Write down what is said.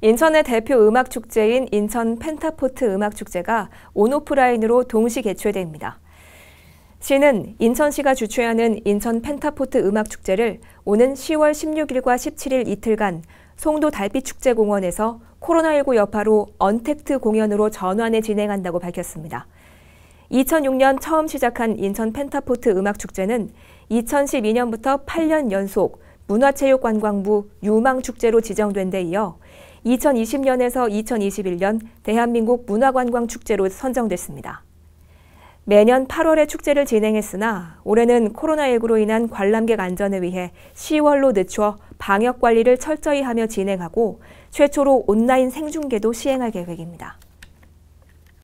인천의 대표 음악 축제인 인천 펜타포트 음악 축제가 온오프라인으로 동시 개최됩니다. 시는 인천시가 주최하는 인천 펜타포트 음악 축제를 오는 10월 16일과 17일 이틀간 송도 달빛축제공원에서 코로나19 여파로 언택트 공연으로 전환해 진행한다고 밝혔습니다. 2006년 처음 시작한 인천 펜타포트 음악축제는 2012년부터 8년 연속 문화체육관광부 유망축제로 지정된 데 이어 2020년에서 2021년 대한민국 문화관광축제로 선정됐습니다. 매년 8월에 축제를 진행했으나 올해는 코로나19로 인한 관람객 안전을 위해 10월로 늦춰 방역 관리를 철저히 하며 진행하고 최초로 온라인 생중계도 시행할 계획입니다.